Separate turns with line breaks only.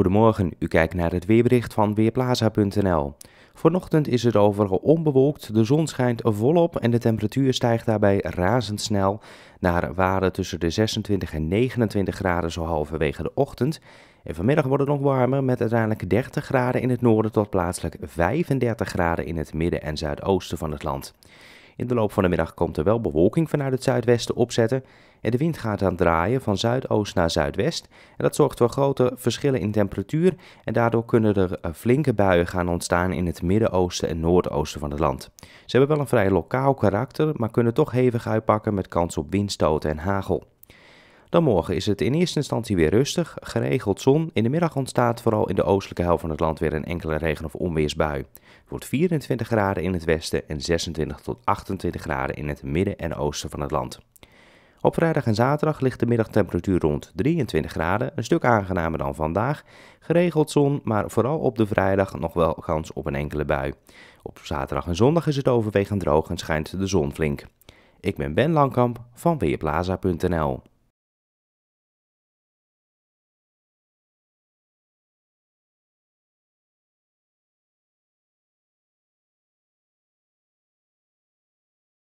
Goedemorgen, u kijkt naar het weerbericht van Weerplaza.nl. Vanochtend is het overal onbewolkt, de zon schijnt volop en de temperatuur stijgt daarbij razendsnel naar waarden tussen de 26 en 29 graden zo halverwege de ochtend. En vanmiddag wordt het nog warmer met uiteindelijk 30 graden in het noorden tot plaatselijk 35 graden in het midden en zuidoosten van het land. In de loop van de middag komt er wel bewolking vanuit het zuidwesten opzetten en de wind gaat dan draaien van zuidoost naar zuidwest. En dat zorgt voor grote verschillen in temperatuur en daardoor kunnen er eh, flinke buien gaan ontstaan in het midden-oosten en noordoosten van het land. Ze hebben wel een vrij lokaal karakter, maar kunnen toch hevig uitpakken met kans op windstoten en hagel. Dan morgen is het in eerste instantie weer rustig, geregeld zon. In de middag ontstaat vooral in de oostelijke helft van het land weer een enkele regen- of onweersbui. Het wordt 24 graden in het westen en 26 tot 28 graden in het midden en oosten van het land. Op vrijdag en zaterdag ligt de middagtemperatuur rond 23 graden, een stuk aangenamer dan vandaag. Geregeld zon, maar vooral op de vrijdag nog wel kans op een enkele bui. Op zaterdag en zondag is het overwegend droog en schijnt de zon flink. Ik ben Ben Langkamp van Weerplaza.nl.